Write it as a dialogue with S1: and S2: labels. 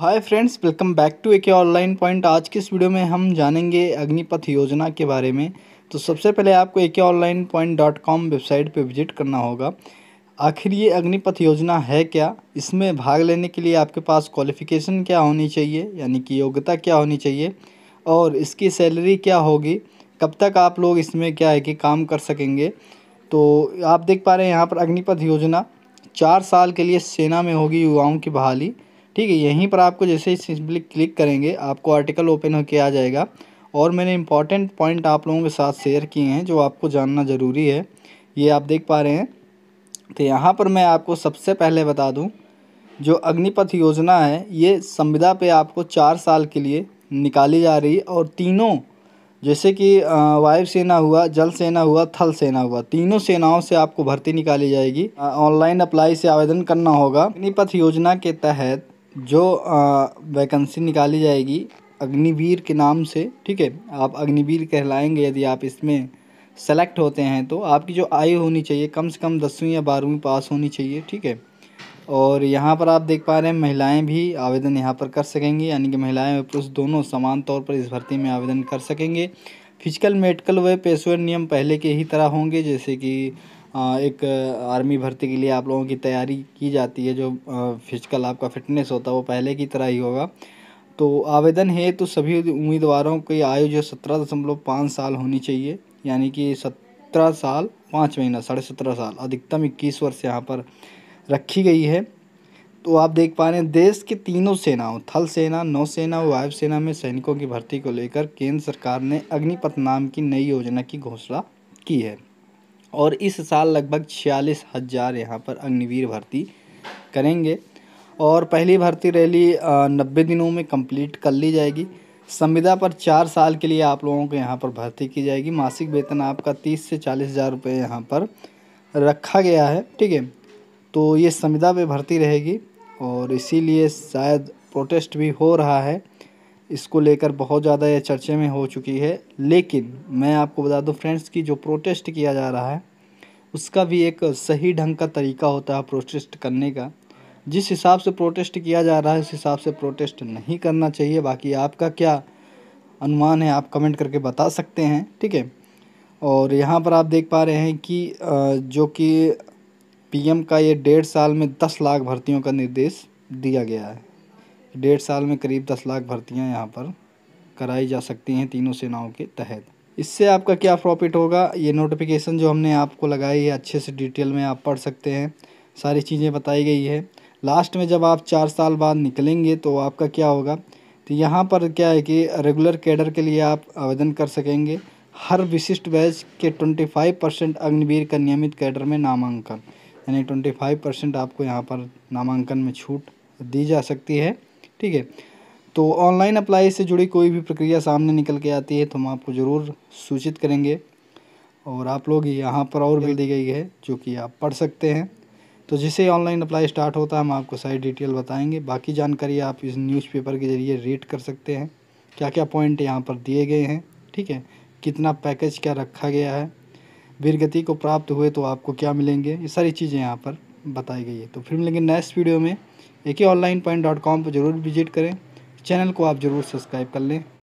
S1: hi friends welcome back to एक online point आज के इस वीडियो में हम जानेंगे अग्निपथ योजना के बारे में तो सबसे पहले आपको एक online point dot com website पर विजिट करना होगा आखिर ये अग्निपथ योजना है क्या इसमें भाग लेने के लिए आपके पास क्वालिफ़िकेशन क्या होनी चाहिए यानी कि योग्यता क्या होनी चाहिए और इसकी सैलरी क्या होगी कब तक आप लोग इसमें क्या है कि काम कर सकेंगे तो आप देख पा रहे हैं यहाँ पर अग्निपथ योजना चार साल के लिए सेना में होगी युवाओं की बहाली ठीक है यहीं पर आपको जैसे ही सिंपली क्लिक करेंगे आपको आर्टिकल ओपन होके आ जाएगा और मैंने इंपॉर्टेंट पॉइंट आप लोगों के साथ शेयर किए हैं जो आपको जानना ज़रूरी है ये आप देख पा रहे हैं तो यहाँ पर मैं आपको सबसे पहले बता दूँ जो अग्निपथ योजना है ये संविदा पे आपको चार साल के लिए निकाली जा रही है और तीनों जैसे कि वायु सेना हुआ जल सेना हुआ थल सेना हुआ तीनों सेनाओं से आपको भर्ती निकाली जाएगी ऑनलाइन अप्लाई से आवेदन करना होगा अग्निपथ योजना के तहत जो वैकेंसी निकाली जाएगी अग्निवीर के नाम से ठीक है आप अग्निवीर कहलाएँगे यदि आप इसमें सेलेक्ट होते हैं तो आपकी जो आयु होनी चाहिए कम से कम दसवीं या बारहवीं पास होनी चाहिए ठीक है और यहाँ पर आप देख पा रहे हैं महिलाएं भी आवेदन यहाँ पर कर सकेंगी यानी कि महिलाएं और पुरुष दोनों समान तौर पर इस भर्ती में आवेदन कर सकेंगे फिजिकल मेडिकल व पेशेवर नियम पहले के ही तरह होंगे जैसे कि एक आर्मी भर्ती के लिए आप लोगों की तैयारी की जाती है जो फिजिकल आपका फ़िटनेस होता है वो पहले की तरह ही होगा तो आवेदन है तो सभी उम्मीदवारों की आयु जो सत्रह दशमलव पाँच साल होनी चाहिए यानी कि सत्रह साल पाँच महीना साढ़े सत्रह साल अधिकतम इक्कीस वर्ष यहाँ पर रखी गई है तो आप देख पा रहे हैं देश के तीनों सेनाओं थल सेना नौसेना और वायुसेना में सैनिकों की भर्ती को लेकर केंद्र सरकार ने अग्निपथ नाम की नई योजना की घोषणा की है और इस साल लगभग छियालीस हज़ार यहाँ पर अग्निवीर भर्ती करेंगे और पहली भर्ती रैली नब्बे दिनों में कंप्लीट कर ली जाएगी संविदा पर चार साल के लिए आप लोगों को यहाँ पर भर्ती की जाएगी मासिक वेतन आपका तीस से चालीस हज़ार रुपये यहाँ पर रखा गया है ठीक है तो ये संविदा पे भर्ती रहेगी और इसीलिए शायद प्रोटेस्ट भी हो रहा है इसको लेकर बहुत ज़्यादा ये चर्चे में हो चुकी है लेकिन मैं आपको बता दूं फ्रेंड्स की जो प्रोटेस्ट किया जा रहा है उसका भी एक सही ढंग का तरीका होता है प्रोटेस्ट करने का जिस हिसाब से प्रोटेस्ट किया जा रहा है उस हिसाब से प्रोटेस्ट नहीं करना चाहिए बाकी आपका क्या अनुमान है आप कमेंट करके बता सकते हैं ठीक है और यहाँ पर आप देख पा रहे हैं कि जो कि पीएम का ये डेढ़ साल में दस लाख भर्तियों का निर्देश दिया गया है डेढ़ साल में करीब दस लाख भर्तियाँ यहाँ पर कराई जा सकती हैं तीनों सेनाओं के तहत इससे आपका क्या प्रॉफिट होगा ये नोटिफिकेशन जो हमने आपको लगाई है अच्छे से डिटेल में आप पढ़ सकते हैं सारी चीज़ें बताई गई है लास्ट में जब आप चार साल बाद निकलेंगे तो आपका क्या होगा तो यहाँ पर क्या है कि रेगुलर कैडर के लिए आप आवेदन कर सकेंगे हर विशिष्ट बैच के ट्वेंटी फाइव परसेंट अग्निवीर का नियमित कैडर में नामांकन यानी ट्वेंटी फाइव परसेंट आपको यहाँ पर नामांकन में छूट दी जा सकती है ठीक है तो ऑनलाइन अप्लाई से जुड़ी कोई भी प्रक्रिया सामने निकल के आती है तो हम आपको ज़रूर सूचित करेंगे और आप लोग यहाँ पर और भी दी गई है जो कि आप पढ़ सकते हैं तो जिसे ऑनलाइन अप्लाई स्टार्ट होता है हम आपको सारी डिटेल बताएंगे बाकी जानकारी आप इस न्यूज़पेपर के ज़रिए रीड कर सकते हैं क्या क्या पॉइंट यहाँ पर दिए गए हैं ठीक है कितना पैकेज क्या रखा गया है वीरगति को प्राप्त हुए तो आपको क्या मिलेंगे ये सारी चीज़ें यहाँ पर बताई गई है तो फिर मिलेंगे नेक्स्ट वीडियो में ए के ऑनलाइन पॉइंट डॉट कॉम पर ज़रूर विजिट करें चैनल को आप ज़रूर सब्सक्राइब कर लें